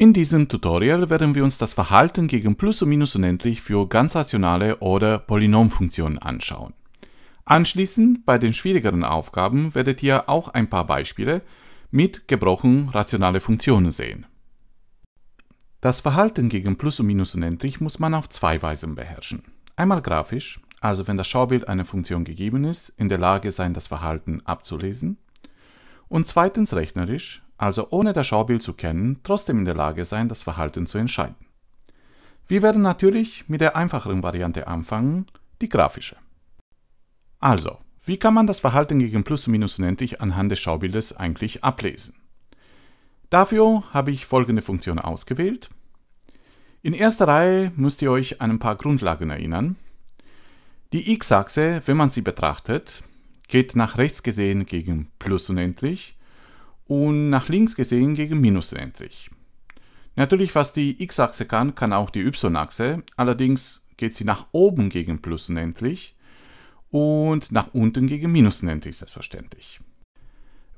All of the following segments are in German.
In diesem Tutorial werden wir uns das Verhalten gegen Plus und Minus unendlich für ganzrationale oder Polynomfunktionen anschauen. Anschließend bei den schwierigeren Aufgaben werdet ihr auch ein paar Beispiele mit gebrochen rationale Funktionen sehen. Das Verhalten gegen Plus und Minus unendlich muss man auf zwei Weisen beherrschen. Einmal grafisch, also wenn das Schaubild einer Funktion gegeben ist, in der Lage sein, das Verhalten abzulesen. Und zweitens rechnerisch, also ohne das Schaubild zu kennen, trotzdem in der Lage sein, das Verhalten zu entscheiden. Wir werden natürlich mit der einfacheren Variante anfangen, die grafische. Also, wie kann man das Verhalten gegen Plus und Minus unendlich anhand des Schaubildes eigentlich ablesen? Dafür habe ich folgende Funktion ausgewählt. In erster Reihe müsst ihr euch an ein paar Grundlagen erinnern. Die x-Achse, wenn man sie betrachtet, geht nach rechts gesehen gegen Plus unendlich und nach links gesehen gegen Minus dreht Natürlich, was die x-Achse kann, kann auch die y-Achse, allerdings geht sie nach oben gegen Plus unendlich und nach unten gegen Minus unendlich, selbstverständlich.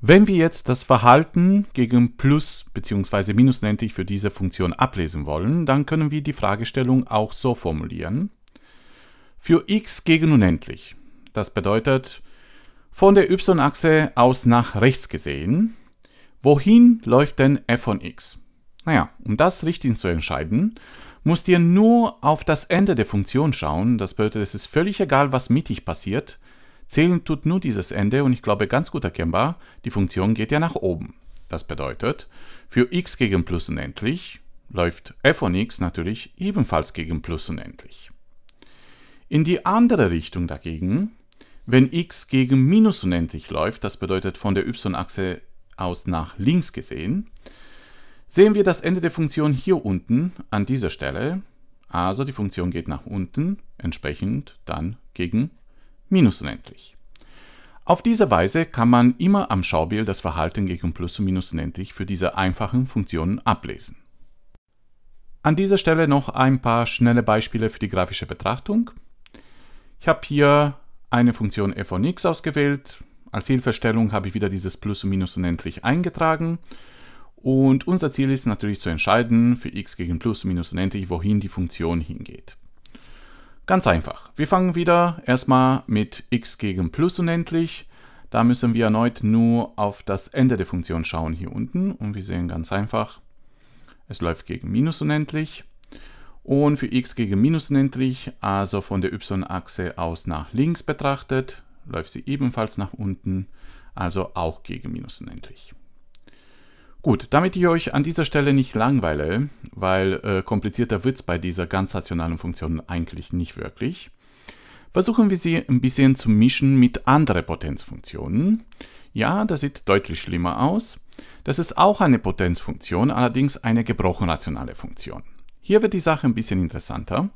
Wenn wir jetzt das Verhalten gegen Plus bzw. Minus unendlich für diese Funktion ablesen wollen, dann können wir die Fragestellung auch so formulieren. Für x gegen unendlich, das bedeutet, von der y-Achse aus nach rechts gesehen, Wohin läuft denn f von x? Naja, um das richtig zu entscheiden, musst ihr nur auf das Ende der Funktion schauen. Das bedeutet, es ist völlig egal, was mittig passiert. Zählen tut nur dieses Ende und ich glaube ganz gut erkennbar, die Funktion geht ja nach oben. Das bedeutet, für x gegen plus unendlich läuft f von x natürlich ebenfalls gegen plus unendlich. In die andere Richtung dagegen, wenn x gegen minus unendlich läuft, das bedeutet von der y-Achse aus nach links gesehen, sehen wir das Ende der Funktion hier unten an dieser Stelle. Also die Funktion geht nach unten, entsprechend dann gegen minus unendlich. Auf diese Weise kann man immer am Schaubild das Verhalten gegen plus und minus unendlich für diese einfachen Funktionen ablesen. An dieser Stelle noch ein paar schnelle Beispiele für die grafische Betrachtung. Ich habe hier eine Funktion f von x ausgewählt, als Hilfestellung habe ich wieder dieses Plus und Minus unendlich eingetragen. Und unser Ziel ist natürlich zu entscheiden für x gegen Plus und Minus unendlich, wohin die Funktion hingeht. Ganz einfach. Wir fangen wieder erstmal mit x gegen Plus unendlich. Da müssen wir erneut nur auf das Ende der Funktion schauen hier unten. Und wir sehen ganz einfach, es läuft gegen Minus unendlich. Und für x gegen Minus unendlich, also von der y-Achse aus nach links betrachtet, läuft sie ebenfalls nach unten, also auch gegen minus unendlich. Gut, damit ich euch an dieser Stelle nicht langweile, weil äh, komplizierter wird's bei dieser ganz rationalen Funktion eigentlich nicht wirklich, versuchen wir sie ein bisschen zu mischen mit anderen Potenzfunktionen. Ja, das sieht deutlich schlimmer aus. Das ist auch eine Potenzfunktion, allerdings eine gebrochen rationale Funktion. Hier wird die Sache ein bisschen interessanter.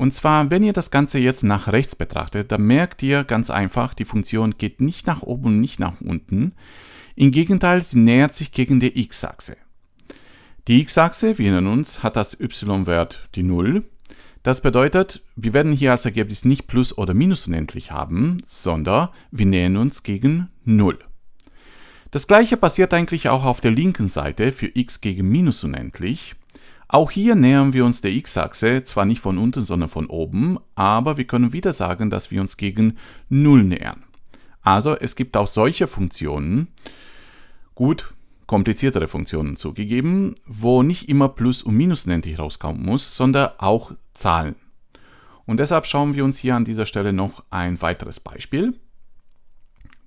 Und zwar, wenn ihr das Ganze jetzt nach rechts betrachtet, dann merkt ihr ganz einfach, die Funktion geht nicht nach oben und nicht nach unten. Im Gegenteil, sie nähert sich gegen die x-Achse. Die x-Achse, wir erinnern uns, hat das y-Wert die 0. Das bedeutet, wir werden hier als Ergebnis nicht plus oder minus unendlich haben, sondern wir nähern uns gegen 0. Das gleiche passiert eigentlich auch auf der linken Seite für x gegen minus unendlich. Auch hier nähern wir uns der x-Achse, zwar nicht von unten, sondern von oben, aber wir können wieder sagen, dass wir uns gegen 0 nähern. Also es gibt auch solche Funktionen, gut, kompliziertere Funktionen zugegeben, wo nicht immer Plus und Minus nenntlich rauskommen muss, sondern auch Zahlen. Und deshalb schauen wir uns hier an dieser Stelle noch ein weiteres Beispiel.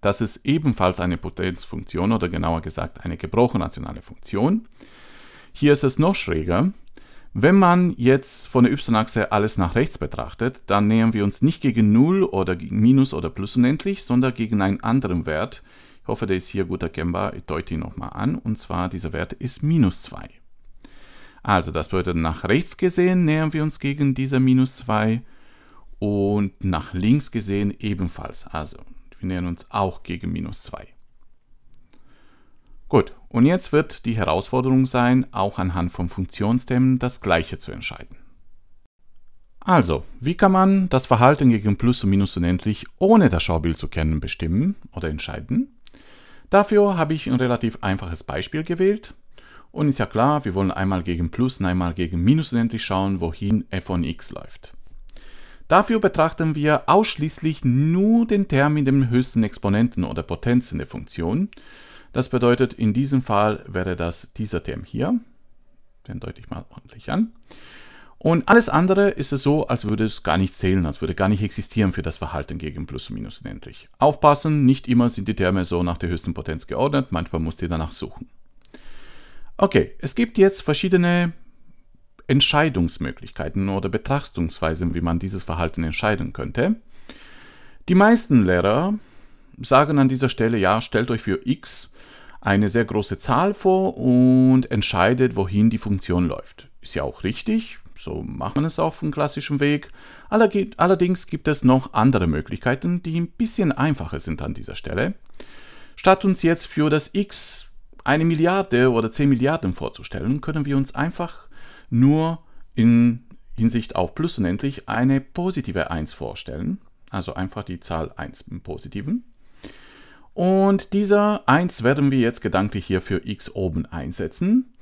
Das ist ebenfalls eine Potenzfunktion oder genauer gesagt eine gebrochen rationale Funktion. Hier ist es noch schräger. Wenn man jetzt von der y-Achse alles nach rechts betrachtet, dann nähern wir uns nicht gegen 0 oder gegen Minus oder Plus unendlich, sondern gegen einen anderen Wert. Ich hoffe, der ist hier gut erkennbar. Ich deute ihn nochmal an. Und zwar, dieser Wert ist minus 2. Also, das bedeutet, nach rechts gesehen nähern wir uns gegen dieser minus 2 und nach links gesehen ebenfalls. Also, wir nähern uns auch gegen minus 2. Gut, und jetzt wird die Herausforderung sein, auch anhand von Funktionsthemen das gleiche zu entscheiden. Also, wie kann man das Verhalten gegen Plus und Minus unendlich ohne das Schaubild zu kennen bestimmen oder entscheiden? Dafür habe ich ein relativ einfaches Beispiel gewählt. Und ist ja klar, wir wollen einmal gegen Plus und einmal gegen Minus unendlich schauen, wohin f von x läuft. Dafür betrachten wir ausschließlich nur den Term mit dem höchsten Exponenten oder Potenzen der Funktion das bedeutet, in diesem Fall wäre das dieser Term hier. Den deute ich mal ordentlich an. Und alles andere ist es so, als würde es gar nicht zählen, als würde gar nicht existieren für das Verhalten gegen plus und minus unendlich. Aufpassen, nicht immer sind die Terme so nach der höchsten Potenz geordnet, manchmal musst ihr danach suchen. Okay, es gibt jetzt verschiedene Entscheidungsmöglichkeiten oder Betrachtungsweisen, wie man dieses Verhalten entscheiden könnte. Die meisten Lehrer sagen an dieser Stelle, ja, stellt euch für x eine sehr große Zahl vor und entscheidet, wohin die Funktion läuft. Ist ja auch richtig, so macht man es auf dem klassischen Weg. Allerdings gibt es noch andere Möglichkeiten, die ein bisschen einfacher sind an dieser Stelle. Statt uns jetzt für das x eine Milliarde oder 10 Milliarden vorzustellen, können wir uns einfach nur in Hinsicht auf Plus unendlich eine positive 1 vorstellen. Also einfach die Zahl 1 im Positiven. Und dieser 1 werden wir jetzt gedanklich hier für x oben einsetzen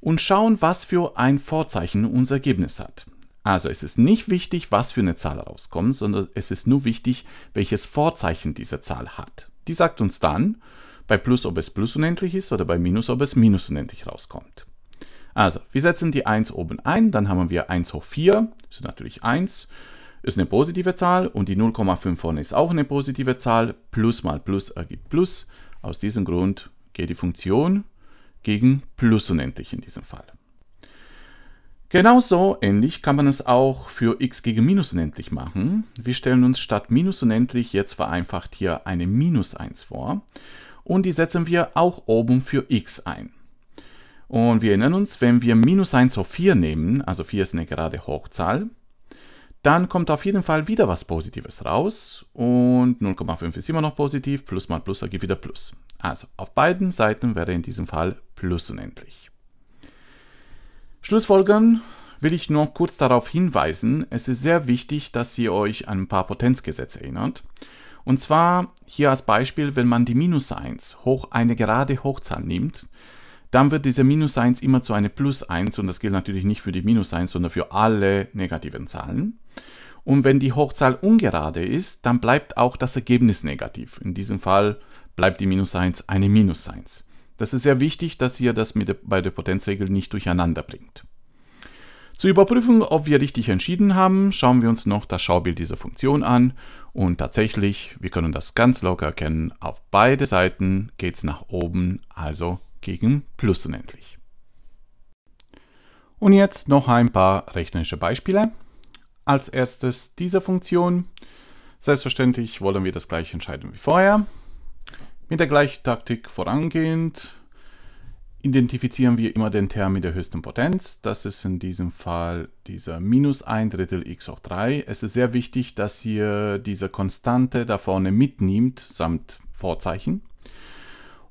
und schauen, was für ein Vorzeichen unser Ergebnis hat. Also es ist nicht wichtig, was für eine Zahl rauskommt, sondern es ist nur wichtig, welches Vorzeichen diese Zahl hat. Die sagt uns dann, bei Plus, ob es Plus unendlich ist oder bei Minus, ob es Minus unendlich rauskommt. Also, wir setzen die 1 oben ein, dann haben wir 1 hoch 4, das ist natürlich 1, ist eine positive Zahl und die 0,5 vorne ist auch eine positive Zahl. Plus mal Plus ergibt Plus. Aus diesem Grund geht die Funktion gegen Plus unendlich in diesem Fall. Genauso ähnlich kann man es auch für x gegen minus unendlich machen. Wir stellen uns statt minus unendlich jetzt vereinfacht hier eine minus 1 vor und die setzen wir auch oben für x ein. Und wir erinnern uns, wenn wir minus 1 hoch 4 nehmen, also 4 ist eine gerade Hochzahl, dann kommt auf jeden Fall wieder was Positives raus und 0,5 ist immer noch positiv, plus mal plus ergibt wieder plus. Also auf beiden Seiten wäre in diesem Fall plus unendlich. Schlussfolgern will ich nur kurz darauf hinweisen, es ist sehr wichtig, dass ihr euch an ein paar Potenzgesetze erinnert. Und zwar hier als Beispiel, wenn man die minus 1 hoch eine gerade Hochzahl nimmt, dann wird diese Minus 1 immer zu einer Plus 1 und das gilt natürlich nicht für die Minus 1, sondern für alle negativen Zahlen. Und wenn die Hochzahl ungerade ist, dann bleibt auch das Ergebnis negativ. In diesem Fall bleibt die Minus 1 eine Minus 1. Das ist sehr wichtig, dass ihr das mit der, bei der Potenzregel nicht durcheinander bringt. Zur Überprüfung, ob wir richtig entschieden haben, schauen wir uns noch das Schaubild dieser Funktion an und tatsächlich, wir können das ganz locker erkennen, auf beide Seiten geht es nach oben, also gegen plus unendlich. Und jetzt noch ein paar rechnerische Beispiele. Als erstes diese Funktion. Selbstverständlich wollen wir das gleiche entscheiden wie vorher. Mit der gleichen Taktik vorangehend identifizieren wir immer den Term mit der höchsten Potenz. Das ist in diesem Fall dieser minus 1 Drittel x hoch 3. Es ist sehr wichtig, dass ihr diese Konstante da vorne mitnimmt, samt Vorzeichen.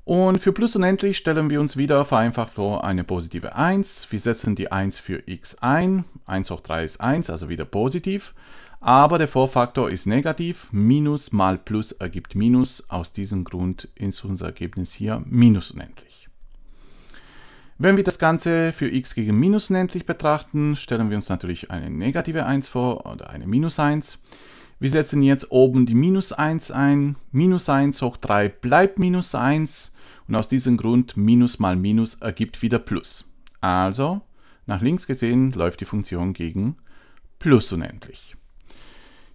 Und für plus unendlich stellen wir uns wieder vereinfacht vor eine positive 1. Wir setzen die 1 für x ein. 1 hoch 3 ist 1, also wieder positiv. Aber der Vorfaktor ist negativ. Minus mal plus ergibt Minus. Aus diesem Grund ist unser Ergebnis hier minus unendlich. Wenn wir das Ganze für x gegen minus unendlich betrachten, stellen wir uns natürlich eine negative 1 vor oder eine minus 1. Wir setzen jetzt oben die minus 1 ein. Minus 1 hoch 3 bleibt minus 1. Und aus diesem Grund minus mal minus ergibt wieder plus. Also, nach links gesehen läuft die Funktion gegen plus unendlich.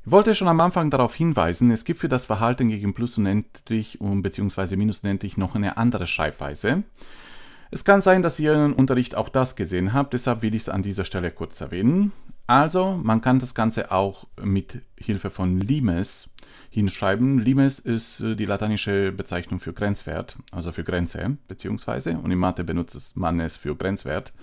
Ich wollte schon am Anfang darauf hinweisen, es gibt für das Verhalten gegen plus unendlich und bzw. minus unendlich noch eine andere Schreibweise. Es kann sein, dass ihr im Unterricht auch das gesehen habt, deshalb will ich es an dieser Stelle kurz erwähnen. Also, man kann das Ganze auch mit Hilfe von Limes hinschreiben. Limes ist äh, die lateinische Bezeichnung für Grenzwert, also für Grenze, beziehungsweise, und in Mathe benutzt man es für Grenzwert.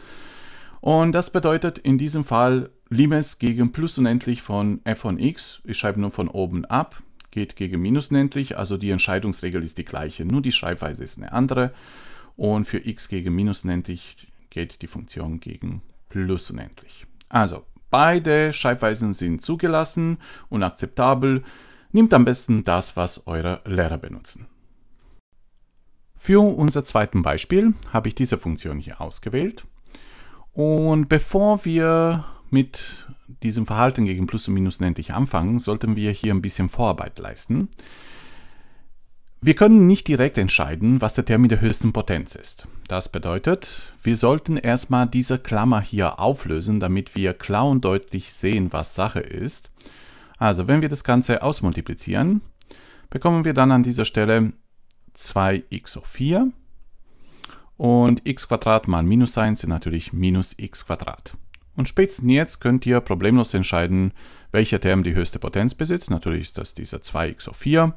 Und das bedeutet in diesem Fall Limes gegen plus unendlich von f von x, ich schreibe nur von oben ab, geht gegen minus unendlich, also die Entscheidungsregel ist die gleiche, nur die Schreibweise ist eine andere. Und für x gegen minus unendlich geht die Funktion gegen plus unendlich. Also, Beide Schreibweisen sind zugelassen und akzeptabel. Nehmt am besten das, was eure Lehrer benutzen. Für unser zweites Beispiel habe ich diese Funktion hier ausgewählt. Und bevor wir mit diesem Verhalten gegen Plus und Minus unendlich anfangen, sollten wir hier ein bisschen Vorarbeit leisten. Wir können nicht direkt entscheiden, was der Termin der höchsten Potenz ist. Das bedeutet, wir sollten erstmal diese Klammer hier auflösen, damit wir klar und deutlich sehen, was Sache ist. Also, wenn wir das Ganze ausmultiplizieren, bekommen wir dann an dieser Stelle 2x hoch 4 und x mal minus 1 sind natürlich minus x. Und spätestens jetzt könnt ihr problemlos entscheiden, welcher Term die höchste Potenz besitzt. Natürlich ist das dieser 2x hoch 4.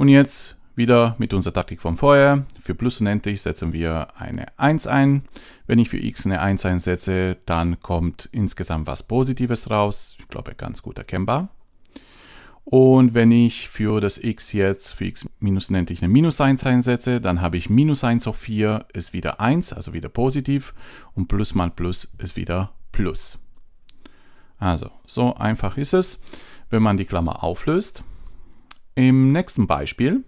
Und jetzt wieder mit unserer Taktik von vorher. Für Plus unendlich setzen wir eine 1 ein. Wenn ich für X eine 1 einsetze, dann kommt insgesamt was Positives raus. Ich glaube, ganz gut erkennbar. Und wenn ich für das x jetzt, für x minus unendlich eine minus 1 einsetze, dann habe ich minus 1 auf 4 ist wieder 1, also wieder positiv. Und plus mal plus ist wieder plus. Also, so einfach ist es, wenn man die Klammer auflöst. Im nächsten Beispiel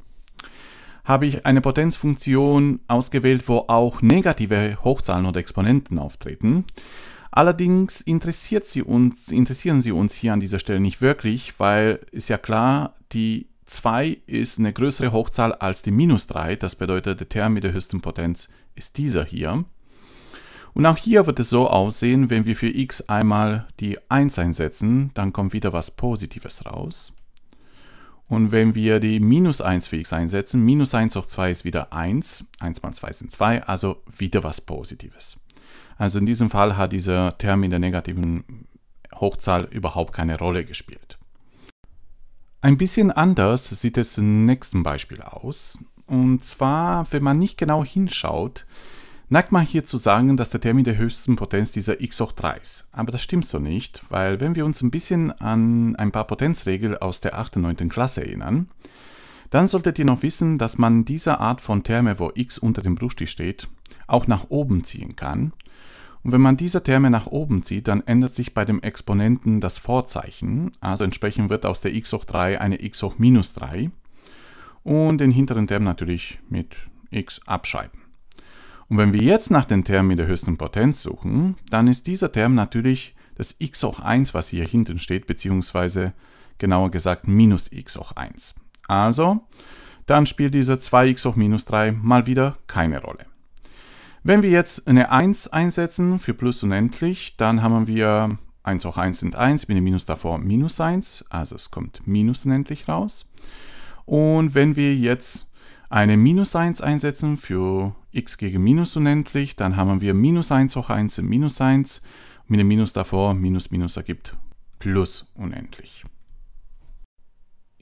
habe ich eine Potenzfunktion ausgewählt, wo auch negative Hochzahlen oder Exponenten auftreten. Allerdings interessiert sie uns, interessieren sie uns hier an dieser Stelle nicht wirklich, weil ist ja klar, die 2 ist eine größere Hochzahl als die minus 3. Das bedeutet, der Term mit der höchsten Potenz ist dieser hier. Und auch hier wird es so aussehen, wenn wir für x einmal die 1 einsetzen, dann kommt wieder was Positives raus. Und wenn wir die minus 1 für x einsetzen, minus 1 hoch 2 ist wieder 1, 1 mal 2 sind 2, also wieder was Positives. Also in diesem Fall hat dieser Term in der negativen Hochzahl überhaupt keine Rolle gespielt. Ein bisschen anders sieht es im nächsten Beispiel aus. Und zwar, wenn man nicht genau hinschaut, Neigt man hier zu sagen, dass der Termin der höchsten Potenz dieser x hoch 3 ist. Aber das stimmt so nicht, weil wenn wir uns ein bisschen an ein paar Potenzregeln aus der 8. und 9. Klasse erinnern, dann solltet ihr noch wissen, dass man diese Art von Terme, wo x unter dem Bruststich steht, auch nach oben ziehen kann. Und wenn man diese Terme nach oben zieht, dann ändert sich bei dem Exponenten das Vorzeichen, also entsprechend wird aus der x hoch 3 eine x hoch minus 3 und den hinteren Term natürlich mit x abschreiben. Und wenn wir jetzt nach den Term mit der höchsten Potenz suchen, dann ist dieser Term natürlich das x hoch 1, was hier hinten steht, beziehungsweise genauer gesagt minus x hoch 1. Also, dann spielt dieser 2x hoch minus 3 mal wieder keine Rolle. Wenn wir jetzt eine 1 einsetzen für plus unendlich, dann haben wir 1 hoch 1 sind 1, mit dem Minus davor minus 1, also es kommt minus unendlich raus. Und wenn wir jetzt eine minus 1 einsetzen für x gegen minus unendlich, dann haben wir minus 1 hoch 1 sind minus 1, mit dem Minus davor minus minus ergibt plus unendlich.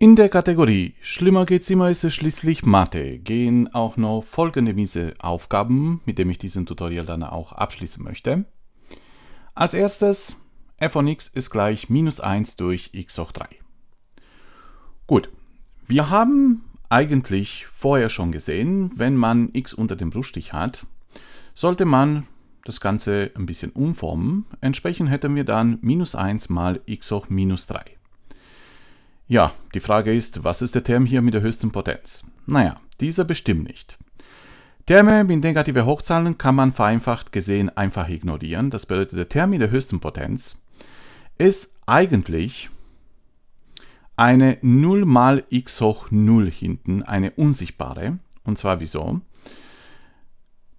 In der Kategorie Schlimmer geht's immer ist es schließlich Mathe gehen auch noch folgende miese Aufgaben, mit denen ich diesen Tutorial dann auch abschließen möchte. Als erstes f von x ist gleich minus 1 durch x hoch 3. Gut, wir haben eigentlich vorher schon gesehen, wenn man X unter dem Bruststich hat, sollte man das Ganze ein bisschen umformen. Entsprechend hätten wir dann minus 1 mal x hoch minus 3. Ja, die Frage ist, was ist der Term hier mit der höchsten Potenz? Naja, dieser bestimmt nicht. Terme mit negativen Hochzahlen kann man vereinfacht gesehen einfach ignorieren. Das bedeutet, der Term mit der höchsten Potenz ist eigentlich eine 0 mal x hoch 0 hinten, eine unsichtbare. Und zwar wieso?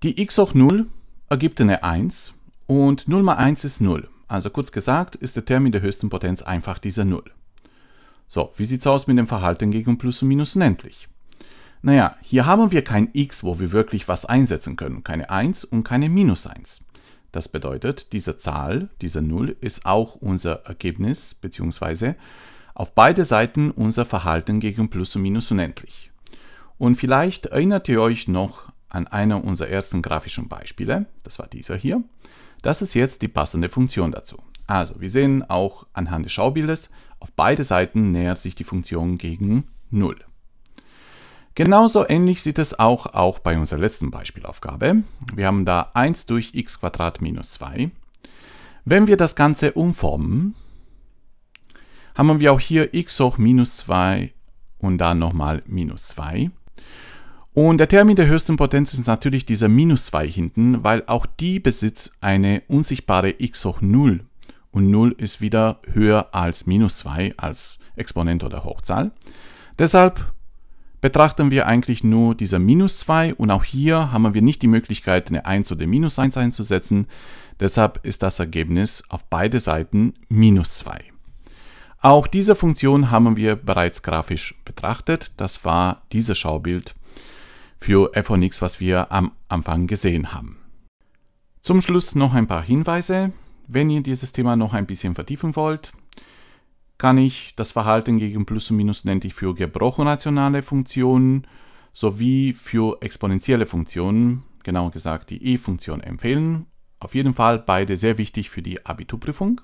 Die x hoch 0 ergibt eine 1 und 0 mal 1 ist 0. Also kurz gesagt ist der Term in der höchsten Potenz einfach dieser 0. So, wie sieht es aus mit dem Verhalten gegen Plus und Minus unendlich? Naja, hier haben wir kein x, wo wir wirklich was einsetzen können, keine 1 und keine Minus 1. Das bedeutet, diese Zahl, dieser 0, ist auch unser Ergebnis, beziehungsweise auf beide Seiten unser Verhalten gegen Plus und Minus unendlich. Und vielleicht erinnert ihr euch noch an einer unserer ersten grafischen Beispiele, das war dieser hier. Das ist jetzt die passende Funktion dazu. Also, wir sehen auch anhand des Schaubildes, auf beide Seiten nähert sich die Funktion gegen 0. Genauso ähnlich sieht es auch, auch bei unserer letzten Beispielaufgabe. Wir haben da 1 durch x2 minus 2. Wenn wir das Ganze umformen, haben wir auch hier x hoch minus 2 und dann nochmal minus 2. Und der Termin der höchsten Potenz ist natürlich dieser minus 2 hinten, weil auch die besitzt eine unsichtbare x hoch 0. Und 0 ist wieder höher als minus 2 als Exponent oder Hochzahl. Deshalb betrachten wir eigentlich nur dieser minus 2 und auch hier haben wir nicht die Möglichkeit, eine 1 oder minus 1 einzusetzen. Deshalb ist das Ergebnis auf beide Seiten minus 2. Auch diese Funktion haben wir bereits grafisch betrachtet. Das war dieses Schaubild für f was wir am Anfang gesehen haben. Zum Schluss noch ein paar Hinweise. Wenn ihr dieses Thema noch ein bisschen vertiefen wollt, kann ich das Verhalten gegen Plus und Minus nennt ich für gebrochen-rationale Funktionen sowie für exponentielle Funktionen, genauer gesagt die E-Funktion empfehlen. Auf jeden Fall beide sehr wichtig für die Abiturprüfung.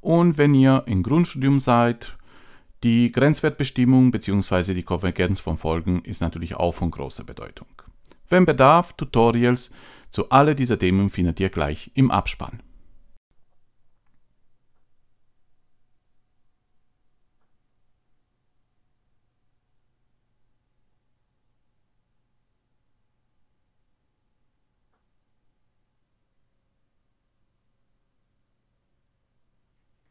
Und wenn ihr im Grundstudium seid, die Grenzwertbestimmung bzw. die Konvergenz von Folgen ist natürlich auch von großer Bedeutung. Wenn Bedarf, Tutorials zu alle dieser Themen findet ihr gleich im Abspann.